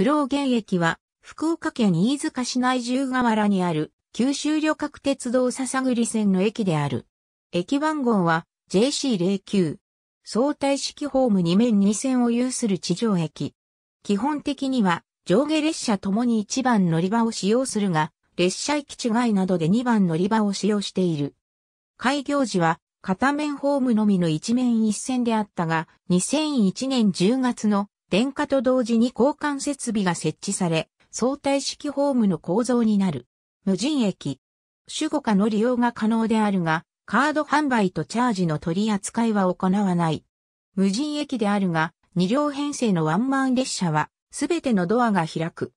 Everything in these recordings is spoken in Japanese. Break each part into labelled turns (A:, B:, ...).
A: 黒原現役は、福岡県飯塚市内十河原にある、九州旅客鉄道笹栗線の駅である。駅番号は JC09。相対式ホーム2面2線を有する地上駅。基本的には上下列車ともに1番乗り場を使用するが、列車行き違いなどで2番乗り場を使用している。開業時は片面ホームのみの1面1線であったが、2001年10月の電化と同時に交換設備が設置され、相対式ホームの構造になる。無人駅。主語化の利用が可能であるが、カード販売とチャージの取り扱いは行わない。無人駅であるが、2両編成のワンマン列車は、すべてのドアが開く。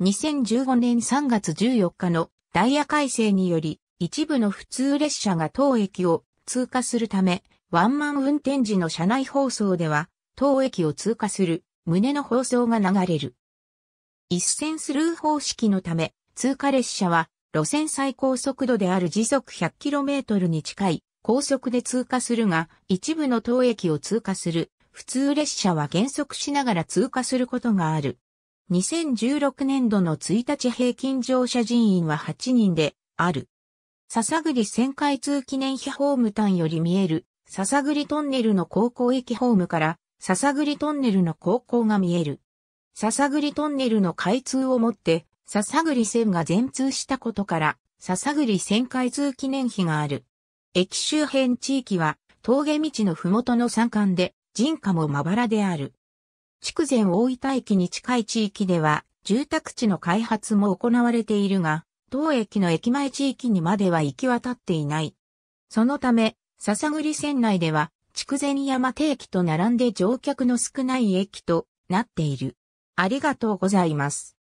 A: 2015年3月14日のダイヤ改正により、一部の普通列車が当駅を通過するため、ワンマン運転時の車内放送では、当駅を通過する旨の放送が流れる。一線スルー方式のため、通過列車は路線最高速度である時速 100km に近い高速で通過するが、一部の当駅を通過する普通列車は減速しながら通過することがある。2016年度の1日平均乗車人員は8人である。笹栗線回通記念碑ホーム端より見える笹栗トンネルの高校駅ホームから笹栗トンネルの高校が見える。笹栗トンネルの開通をもって、笹栗線が全通したことから、笹栗線開通記念碑がある。駅周辺地域は、峠道の麓の山間で、人家もまばらである。筑前大分駅に近い地域では、住宅地の開発も行われているが、当駅の駅前地域にまでは行き渡っていない。そのため、笹栗線内では、筑前山定期と並んで乗客の少ない駅となっている。ありがとうございます。